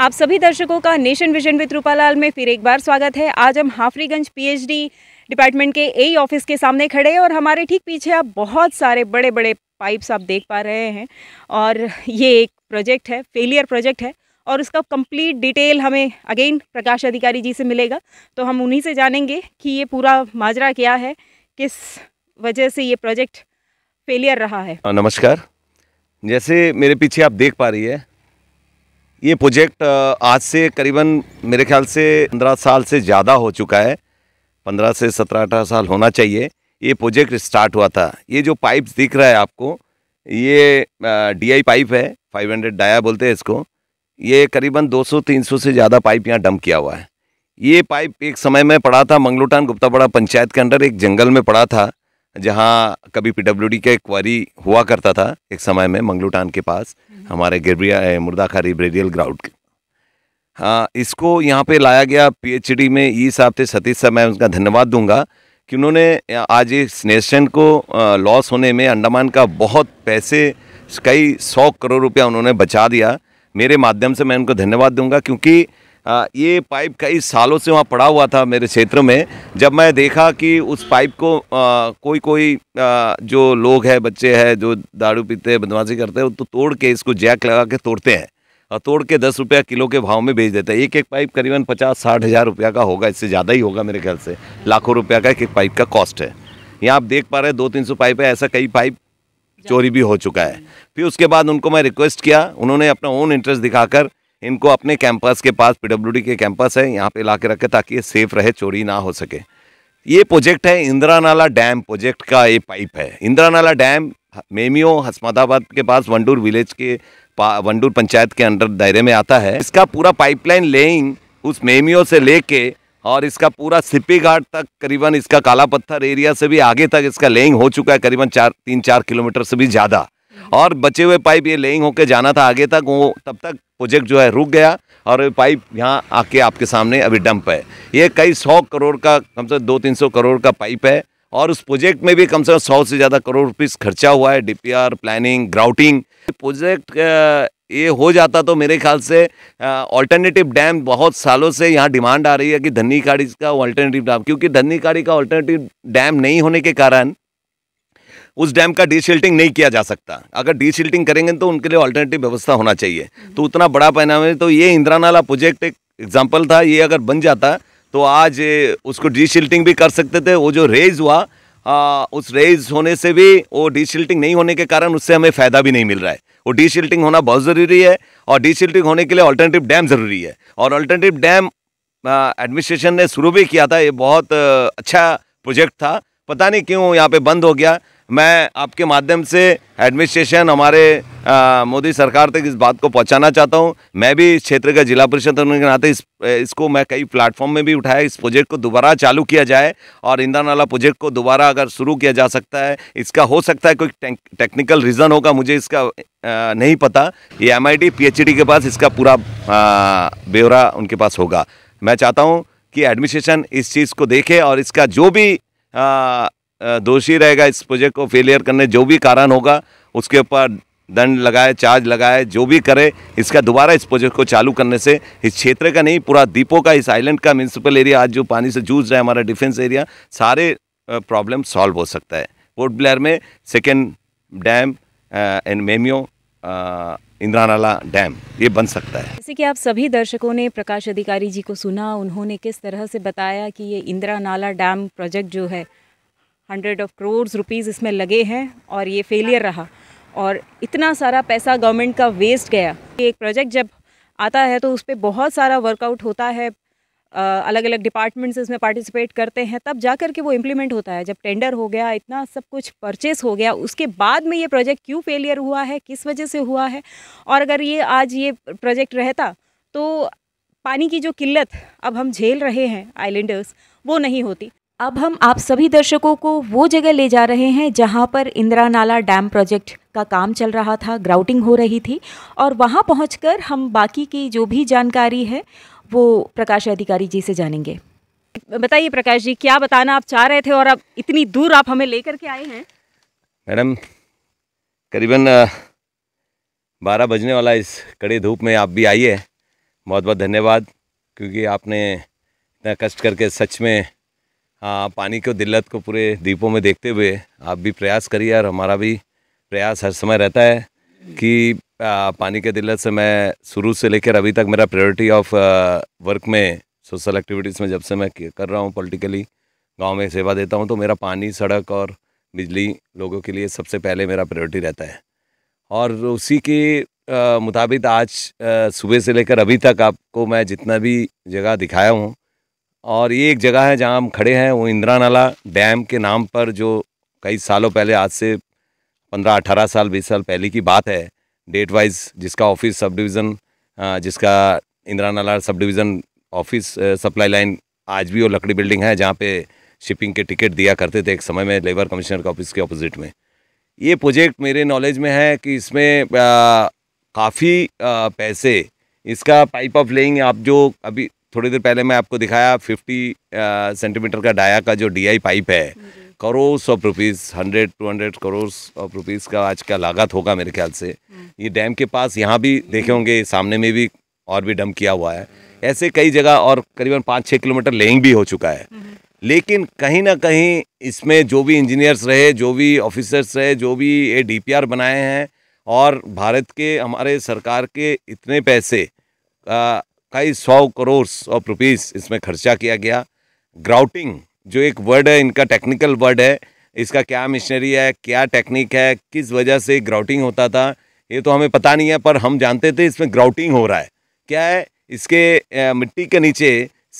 आप सभी दर्शकों का नेशन विजन विद रूपालाल में फिर एक बार स्वागत है आज हम हाफरीगंज पीएचडी डिपार्टमेंट के ए ऑफिस के सामने खड़े हैं और हमारे ठीक पीछे आप बहुत सारे बड़े बड़े पाइप्स आप देख पा रहे हैं और ये एक प्रोजेक्ट है फेलियर प्रोजेक्ट है और उसका कंप्लीट डिटेल हमें अगेन प्रकाश अधिकारी जी से मिलेगा तो हम उन्हीं से जानेंगे कि ये पूरा माजरा क्या है किस वजह से ये प्रोजेक्ट फेलियर रहा है हाँ, नमस्कार जैसे मेरे पीछे आप देख पा रही है ये प्रोजेक्ट आज से करीबन मेरे ख्याल से पंद्रह साल से ज़्यादा हो चुका है पंद्रह से सत्रह अठारह साल होना चाहिए ये प्रोजेक्ट स्टार्ट हुआ था ये जो पाइप दिख रहा है आपको ये डीआई पाइप है 500 डाया बोलते हैं इसको ये करीबन 200-300 से ज़्यादा पाइप यहाँ डंप किया हुआ है ये पाइप एक समय में पड़ा था मंगलोटान गुप्तापाड़ा पंचायत के अंडर एक जंगल में पड़ा था जहाँ कभी पीडब्ल्यूडी का क्वारी हुआ करता था एक समय में मंगलूटान के पास हम्म। हमारे गिरबिया मुर्दाखारी ब्रेडियल ग्राउंड के हाँ इसको यहाँ पे लाया गया पीएचडी में ई साहब थे सतीश साहब मैं उनका धन्यवाद दूंगा कि उन्होंने आज इस नेशन को लॉस होने में अंडमान का बहुत पैसे कई सौ करोड़ रुपया उन्होंने बचा दिया मेरे माध्यम से मैं उनको धन्यवाद दूंगा क्योंकि ये पाइप कई सालों से वहाँ पड़ा हुआ था मेरे क्षेत्र में जब मैं देखा कि उस पाइप को आ, कोई कोई आ, जो लोग हैं बच्चे हैं जो दारू पीते हैं बदमाशी करते हैं तो तोड़ के इसको जैक लगा के तोड़ते हैं और तोड़ के दस रुपया किलो के भाव में बेच देते हैं एक एक पाइप करीबन पचास साठ हज़ार रुपया का होगा इससे ज़्यादा ही होगा मेरे ख्याल से लाखों रुपया का एक एक पाइप का कॉस्ट है यहाँ आप देख पा रहे हैं दो तीन सौ पाइप है ऐसा कई पाइप चोरी भी हो चुका है फिर उसके बाद उनको मैं रिक्वेस्ट किया उन्होंने अपना ओन इंटरेस्ट दिखाकर इनको अपने कैंपस के पास पीडब्ल्यू के कैंपस है यहाँ पे ला के रखे ताकि ये सेफ़ रहे चोरी ना हो सके ये प्रोजेक्ट है इंदिरा नाला डैम प्रोजेक्ट का ये पाइप है इंदिरा नाला डैम मेमियो हसमदाबाद के पास वंडूर विलेज के वंडूर पंचायत के अंडर दायरे में आता है इसका पूरा पाइपलाइन लेइंग उस मेमियो से लेके और इसका पूरा सिपी घाट तक करीबन इसका काला पत्थर एरिया से भी आगे तक इसका लेइंग हो चुका है करीबन चार तीन चार किलोमीटर से भी ज़्यादा और बचे हुए पाइप ये लेइंग होकर जाना था आगे तक वो तब तक प्रोजेक्ट जो है रुक गया और पाइप यहाँ आके आपके सामने अभी डंप है ये कई सौ करोड़ का कम से कम दो तीन सौ करोड़ का पाइप है और उस प्रोजेक्ट में भी कम से कम सौ से ज़्यादा करोड़ रुपीस खर्चा हुआ है डीपीआर प्लानिंग ग्राउटिंग प्रोजेक्ट ये हो जाता तो मेरे ख्याल से ऑल्टरनेटिव डैम बहुत सालों से यहाँ डिमांड आ रही है कि धन्नी काड़ी का अल्टरनेटिव डैम क्योंकि धन्नी काड़ी का ऑल्टरनेटिव डैम नहीं होने के कारण उस डैम का डीशिल्टिंग नहीं किया जा सकता अगर डीशिल्टिंग करेंगे तो उनके लिए ऑल्टरनेटिव व्यवस्था होना चाहिए तो उतना बड़ा पैमाना तो ये इंदिरा नाला प्रोजेक्ट एक एग्जाम्पल था ये अगर बन जाता तो आज उसको डीशिल्टिंग भी कर सकते थे वो जो रेज हुआ आ, उस रेज होने से भी वो डीशिल्टिंग नहीं होने के कारण उससे हमें फ़ायदा भी नहीं मिल रहा है वो डीशिल्टिंग होना बहुत ज़रूरी है और डीशिल्टिंग होने के लिए ऑल्टरनेटिव डैम ज़रूरी है और ऑल्टरनेटिव डैम एडमिनिस्ट्रेशन ने शुरू भी किया था ये बहुत अच्छा प्रोजेक्ट था पता नहीं क्यों यहाँ पे बंद हो गया मैं आपके माध्यम से एडमिनिस्ट्रेशन हमारे मोदी सरकार तक इस बात को पहुंचाना चाहता हूं मैं भी इस क्षेत्र का जिला परिषद होने के नाते इस इसको मैं कई प्लेटफॉर्म में भी उठाया इस प्रोजेक्ट को दोबारा चालू किया जाए और इंदा नाला प्रोजेक्ट को दोबारा अगर शुरू किया जा सकता है इसका हो सकता है कोई टेक्निकल रीज़न होगा मुझे इसका आ, नहीं पता ये एम आई के पास इसका पूरा ब्यौरा उनके पास होगा मैं चाहता हूँ कि एडमिनिस्ट्रेशन इस चीज़ को देखे और इसका जो भी आ, दोषी रहेगा इस प्रोजेक्ट को फेलियर करने जो भी कारण होगा उसके ऊपर दंड लगाए चार्ज लगाए जो भी करे इसका दोबारा इस प्रोजेक्ट को चालू करने से इस क्षेत्र का नहीं पूरा दीपो का इस आइलैंड का म्यूनसिपल एरिया आज जो पानी से जूझ रहा है हमारा डिफेंस एरिया सारे प्रॉब्लम सॉल्व हो सकता है पोर्ट ब्लेयर में सेकेंड डैम एंड मेमियो इंदिरा नाला डैम ये बन सकता है जैसे कि आप सभी दर्शकों ने प्रकाश अधिकारी जी को सुना उन्होंने किस तरह से बताया कि ये इंदिरा नाला डैम प्रोजेक्ट जो है हंड्रेड ऑफ करोर्स रुपीज़ इसमें लगे हैं और ये फेलियर रहा और इतना सारा पैसा गवर्नमेंट का वेस्ट गया एक प्रोजेक्ट जब आता है तो उस पर बहुत सारा वर्कआउट होता है अलग अलग डिपार्टमेंट्स इसमें पार्टिसिपेट करते हैं तब जा कर के वो इम्प्लीमेंट होता है जब टेंडर हो गया इतना सब कुछ परचेस हो गया उसके बाद में ये प्रोजेक्ट क्यों फेलियर हुआ है किस वजह से हुआ है और अगर ये आज ये प्रोजेक्ट रहता तो पानी की जो किल्लत अब हम झेल रहे हैं आइलैंडर्स वो नहीं होती अब हम आप सभी दर्शकों को वो जगह ले जा रहे हैं जहाँ पर इंदिरा नाला डैम प्रोजेक्ट का काम चल रहा था ग्राउटिंग हो रही थी और वहाँ पहुँच हम बाकी की जो भी जानकारी है वो प्रकाश अधिकारी जी से जानेंगे बताइए प्रकाश जी क्या बताना आप चाह रहे थे और अब इतनी दूर आप हमें लेकर के आए हैं मैडम करीबन बारह बजने वाला इस कड़ी धूप में आप भी आइए बहुत बहुत धन्यवाद क्योंकि आपने इतना कष्ट करके सच में आ, हाँ, पानी को दिल्लत को पूरे द्वीपों में देखते हुए आप भी प्रयास करिए और हमारा भी प्रयास हर समय रहता है कि आ, पानी के दिल्लत से मैं शुरू से लेकर अभी तक मेरा प्रायोरिटी ऑफ वर्क में सोशल एक्टिविटीज़ में जब से मैं कर रहा हूँ पॉलिटिकली गांव में सेवा देता हूँ तो मेरा पानी सड़क और बिजली लोगों के लिए सबसे पहले मेरा प्रायोरिटी रहता है और उसी के मुताबिक आज सुबह से लेकर अभी तक आपको मैं जितना भी जगह दिखाया हूँ और ये एक जगह है जहाँ हम खड़े हैं वो इंदिरा नाला डैम के नाम पर जो कई सालों पहले आज से पंद्रह अठारह साल बीस साल पहले की बात है डेट वाइज जिसका ऑफिस सब डिवीज़न जिसका इंदिरा नाला sub division office supply line आज भी वो लकड़ी बिल्डिंग है जहाँ पे शिपिंग के टिकट दिया करते थे एक समय में लेबर कमिश्नर के ऑफिस के अपोजिट में ये प्रोजेक्ट मेरे नॉलेज में है कि इसमें काफ़ी पैसे इसका पाइप ऑफ लेइंग आप जो अभी थोड़ी देर पहले मैं आपको दिखाया फिफ्टी सेंटीमीटर का डाया का जो डीआई पाइप है crore of rupees hundred to hundred crore of rupees का आज का लागत होगा मेरे ख्याल से हम्म। ये डैम के पास यहाँ भी देखे होंगे सामने में भी और भी डम किया हुआ है ऐसे कई जगह और करीबन पाँच छः किलोमीटर लेंग भी हो चुका है हम्म। लेकिन कहीं ना कहीं इसमें जो भी इंजीनियर्स रहे जो भी ऑफिसर्स रहे जो भी ये डी बनाए हैं और भारत के हमारे सरकार के इतने पैसे आ, कई सौ करोड़ ऑफ रुपीज़ इसमें खर्चा किया गया ग्राउटिंग जो एक वर्ड है इनका टेक्निकल वर्ड है इसका क्या मिशनरी है क्या टेक्निक है किस वजह से ग्राउटिंग होता था ये तो हमें पता नहीं है पर हम जानते थे इसमें ग्राउटिंग हो रहा है क्या है इसके मिट्टी के नीचे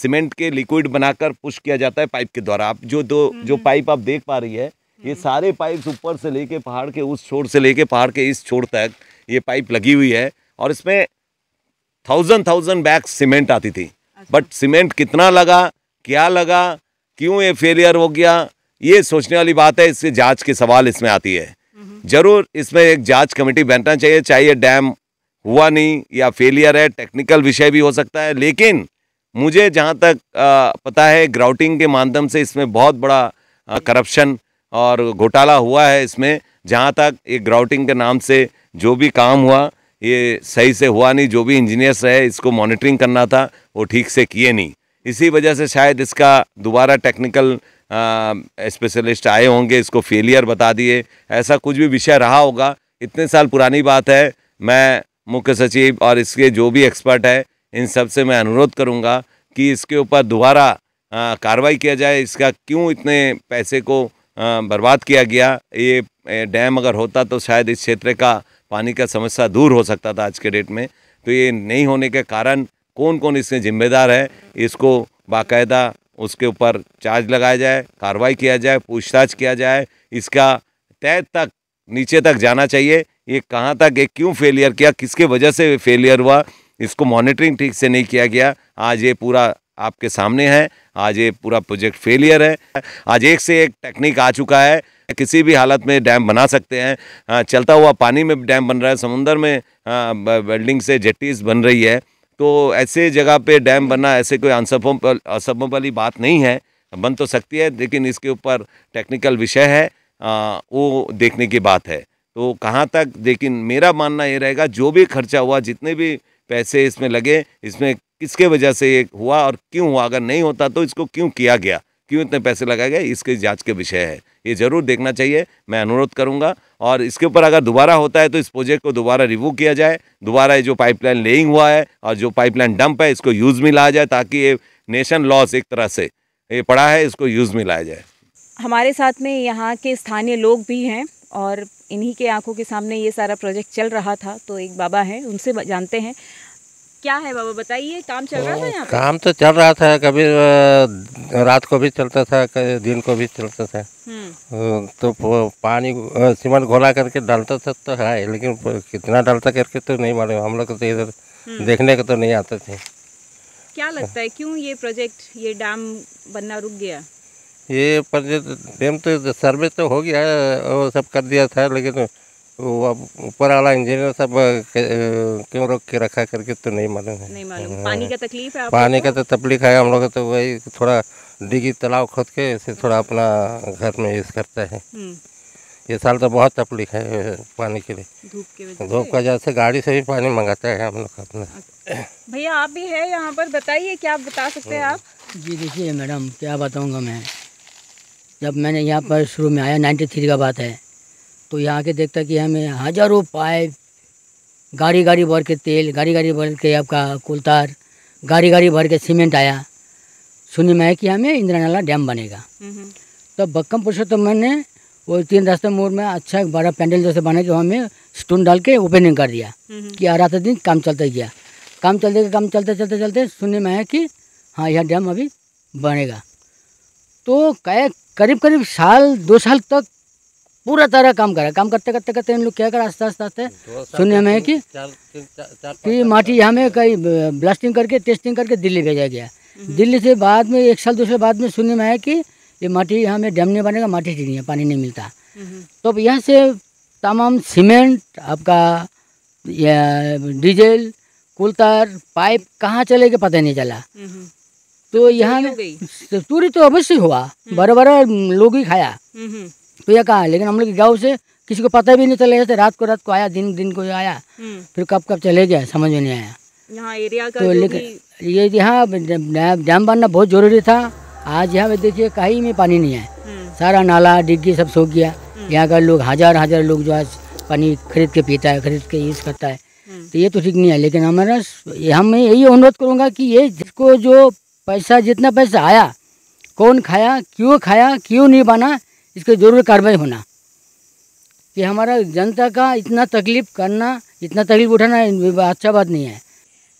सीमेंट के लिक्विड बनाकर पुश किया जाता है पाइप के द्वारा आप जो दो जो हम्म। पाइप आप देख पा रही है ये हम्म। सारे पाइप्स ऊपर से लेके पहाड़ के उस छोर से लेके पहाड़ के इस छोर तक ये पाइप लगी हुई है और इसमें थाउजेंड थाउजेंड बैग सीमेंट आती थी अच्छा। बट सीमेंट कितना लगा क्या लगा क्यों ये फेलियर हो गया ये सोचने वाली बात है इससे जांच के सवाल इसमें आती है हम्म। जरूर इसमें एक जांच कमेटी बैठना चाहिए चाहिए डैम हुआ नहीं या फेलियर है टेक्निकल विषय भी हो सकता है लेकिन मुझे जहाँ तक आ, पता है ग्राउटिंग के माध्यम से इसमें बहुत बड़ा करप्शन और घोटाला हुआ है इसमें जहाँ तक ये ग्राउटिंग के नाम से जो भी काम हुआ ये सही से हुआ नहीं जो भी इंजीनियर्स है इसको मॉनिटरिंग करना था वो ठीक से किए नहीं इसी वजह से शायद इसका दोबारा टेक्निकल स्पेशलिस्ट आए होंगे इसको फेलियर बता दिए ऐसा कुछ भी विषय रहा होगा इतने साल पुरानी बात है मैं मुख्य सचिव और इसके जो भी एक्सपर्ट है इन सब से मैं अनुरोध करूंगा कि इसके ऊपर दोबारा कार्रवाई किया जाए इसका क्यों इतने पैसे को बर्बाद किया गया ये डैम अगर होता तो शायद इस क्षेत्र का पानी का समस्या दूर हो सकता था आज के डेट में तो ये नहीं होने के कारण कौन कौन इसमें जिम्मेदार है इसको बाकायदा उसके ऊपर चार्ज लगाया जाए कार्रवाई किया जाए पूछताछ किया जाए इसका तय तक नीचे तक जाना चाहिए ये कहाँ तक ये क्यों फेलियर किया किसके वजह से फेलियर हुआ इसको मॉनिटरिंग ठीक से नहीं किया गया आज ये पूरा आपके सामने है आज ये पूरा प्रोजेक्ट फेलियर है आज एक से एक टेक्निक आ चुका है किसी भी हालत में डैम बना सकते हैं हाँ, चलता हुआ पानी में डैम बन रहा है समुंदर में वेल्डिंग हाँ, से जेटीज़ बन रही है तो ऐसे जगह पे डैम बनना ऐसे कोई असंभव असंभव वाली बात नहीं है बन तो सकती है लेकिन इसके ऊपर टेक्निकल विषय है वो देखने की बात है तो कहाँ तक लेकिन मेरा मानना ये रहेगा जो भी खर्चा हुआ जितने भी पैसे इसमें लगे इसमें किसके वजह से ये हुआ और क्यों हुआ अगर नहीं होता तो इसको क्यों किया गया क्यों इतने पैसे लगाए गए इसके जांच के विषय है ये ज़रूर देखना चाहिए मैं अनुरोध करूंगा और इसके ऊपर अगर दोबारा होता है तो इस प्रोजेक्ट को दोबारा रिव्यू किया जाए दोबारा ये जो पाइपलाइन लेइंग हुआ है और जो पाइपलाइन डंप है इसको यूज़ में लाया जाए ताकि ये नेशन लॉस एक तरह से ये पड़ा है इसको यूज़ में लाया जाए हमारे साथ में यहाँ के स्थानीय लोग भी हैं और इन्हीं के आंखों के सामने ये सारा प्रोजेक्ट चल रहा था तो एक बाबा हैं उनसे जानते हैं क्या है बाबा बताइए काम चल रहा था यहाँ काम तो चल रहा था कभी रात को भी चलता था कभी दिन को भी चलता था हम्म। तो पानी सीमेंट घोला करके डालता था तो है लेकिन कितना डालता करके तो नहीं मालूम हम लोग तो इधर हम्म। देखने को तो नहीं आते थे क्या लगता है क्यों ये प्रोजेक्ट ये डैम बनना रुक गया ये प्रोजेक्ट डैम तो सर्वे तो हो गया वो सब कर दिया था लेकिन वो अब ऊपर वाला इंजीनियर सब क्यों रोक के रखा करके तो नहीं मालूम है नहीं मालूम पानी का तकलीफ है पानी का तो तकलीफ है हम लोग तो वही थोड़ा डिगी तालाब खोद के इसे हम्म। थोड़ा अपना घर में यूज़ करता है ये साल तो बहुत तकलीफ है पानी के लिए धूप के वजह का वजह से गाड़ी से भी पानी मंगाते हैं हम लोग अपना अच्छा। भैया आप भी है यहाँ पर बताइए क्या बता सकते हैं आप जी देखिए मैडम क्या बताऊँगा मैं जब मैंने यहाँ पर शुरू में आया नाइन्टी थ्री का बात है तो यहाँ के देखता कि हमें हजारों पाइप गाड़ी गाड़ी भर के तेल गाड़ी गाड़ी भर के आपका कुलतार गाड़ी गाड़ी भर के सीमेंट आया सुनने में है कि हमें इंदिरा नाला डैम बनेगा तो बक्कम पुरुषोत्तम तो मैंने वो तीन रास्ते मोड़ में अच्छा एक बड़ा पैंडल जैसे बना के हमें स्टोन डाल के ओपनिंग कर दिया कि रात दिन काम चलता ही गया काम चलते काम चलते चलते चलते सुनने में आया कि हाँ यह डैम अभी बनेगा तो क्या करीब करीब साल दो साल तक पूरा तरह काम करा काम करते करते करते इन लोग क्या करा आस्ते आस्ते आस्ते सुनने में है कि माटी यहाँ में कई ब्लास्टिंग करके टेस्टिंग करके दिल्ली भेजा गया हम्म। दिल्ली से बाद में एक साल दूसरे बाद में सुनने में आया कि ये माटी यहाँ में डैम नहीं बनेगा माटी ठीक नहीं है पानी नहीं मिलता हम्म। तो अब यहाँ से तमाम सीमेंट आपका डीजल कुलतार पाइप कहाँ चले गए पता नहीं चला हम्म। तो यहाँ चोरी तो अवश्य हुआ बड़ा बड़ा लोग ही खाया तो कहाँ कहा लेकिन हम लोग गाँव से किसी को पता भी नहीं चले जैसे रात को रात को आया दिन दिन को आया हम्म। फिर कब कब चले गया समझ में नहीं आया एरिया का तो लेकिन ये यहाँ डैम बनना बहुत ज़रूरी था आज यहाँ पे देखिए कहीं में पानी नहीं है हम्म। सारा नाला डिग्गी सब सूख गया हम्म। यहाँ का लोग हजार हजार लोग जो आज पानी खरीद के पीता है खरीद के यूज़ करता है तो ये तो ठीक नहीं है लेकिन हमारा हम मैं यही अनुरोध करूँगा कि ये जिसको जो पैसा जितना पैसा आया कौन खाया क्यों खाया क्यों नहीं बना इसको ज़रूर कार्रवाई होना कि हमारा जनता का इतना तकलीफ करना इतना तकलीफ उठाना अच्छा बात नहीं है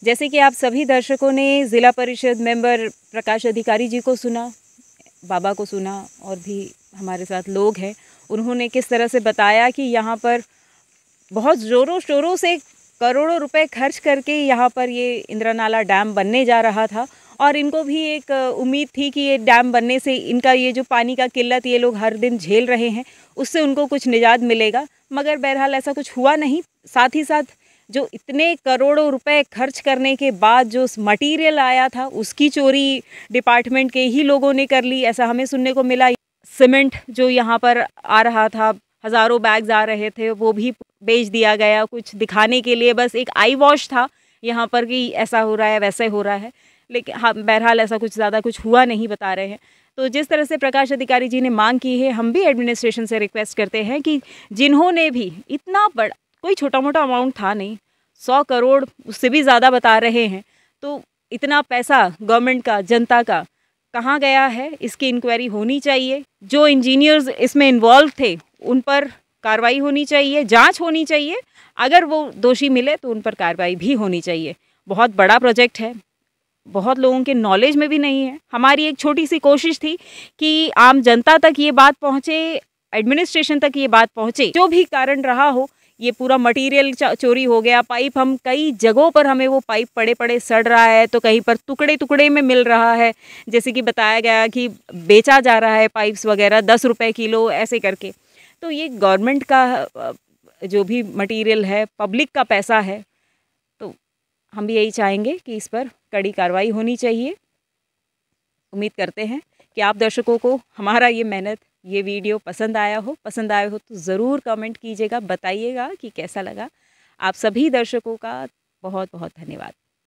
जैसे कि आप सभी दर्शकों ने ज़िला परिषद मेंबर प्रकाश अधिकारी जी को सुना बाबा को सुना और भी हमारे साथ लोग हैं उन्होंने किस तरह से बताया कि यहाँ पर बहुत ज़ोरों शोरों से करोड़ों रुपए खर्च करके यहाँ पर ये इंद्रा नाला डैम बनने जा रहा था और इनको भी एक उम्मीद थी कि ये डैम बनने से इनका ये जो पानी का किल्लत ये लोग हर दिन झेल रहे हैं उससे उनको कुछ निजात मिलेगा मगर बहरहाल ऐसा कुछ हुआ नहीं साथ ही साथ जो इतने करोड़ों रुपए खर्च करने के बाद जो मटेरियल आया था उसकी चोरी डिपार्टमेंट के ही लोगों ने कर ली ऐसा हमें सुनने को मिला सीमेंट जो यहाँ पर आ रहा था हज़ारों बैग्स आ रहे थे वो भी बेच दिया गया कुछ दिखाने के लिए बस एक आई वॉश था यहाँ पर कि ऐसा हो रहा है वैसे हो रहा है लेकिन हाँ बहरहाल ऐसा कुछ ज़्यादा कुछ हुआ नहीं बता रहे हैं तो जिस तरह से प्रकाश अधिकारी जी ने मांग की है हम भी एडमिनिस्ट्रेशन से रिक्वेस्ट करते हैं कि जिन्होंने भी इतना बड़ा कोई छोटा मोटा अमाउंट था नहीं सौ करोड़ उससे भी ज़्यादा बता रहे हैं तो इतना पैसा गवर्नमेंट का जनता का कहाँ गया है इसकी इंक्वायरी होनी चाहिए जो इंजीनियर्स इसमें इन्वॉल्व थे उन पर कार्रवाई होनी चाहिए जांच होनी चाहिए अगर वो दोषी मिले तो उन पर कार्रवाई भी होनी चाहिए बहुत बड़ा प्रोजेक्ट है बहुत लोगों के नॉलेज में भी नहीं है हमारी एक छोटी सी कोशिश थी कि आम जनता तक ये बात पहुँचे एडमिनिस्ट्रेशन तक ये बात पहुँचे जो भी कारण रहा हो ये पूरा मटेरियल चोरी हो गया पाइप हम कई जगहों पर हमें वो पाइप पड़े पड़े सड़ रहा है तो कहीं पर टुकड़े टुकड़े में मिल रहा है जैसे कि बताया गया कि बेचा जा रहा है पाइप्स वगैरह दस रुपये किलो ऐसे करके तो ये गवर्नमेंट का जो भी मटेरियल है पब्लिक का पैसा है हम भी यही चाहेंगे कि इस पर कड़ी कार्रवाई होनी चाहिए उम्मीद करते हैं कि आप दर्शकों को हमारा ये मेहनत ये वीडियो पसंद आया हो पसंद आया हो तो ज़रूर कमेंट कीजिएगा बताइएगा कि कैसा लगा आप सभी दर्शकों का बहुत बहुत धन्यवाद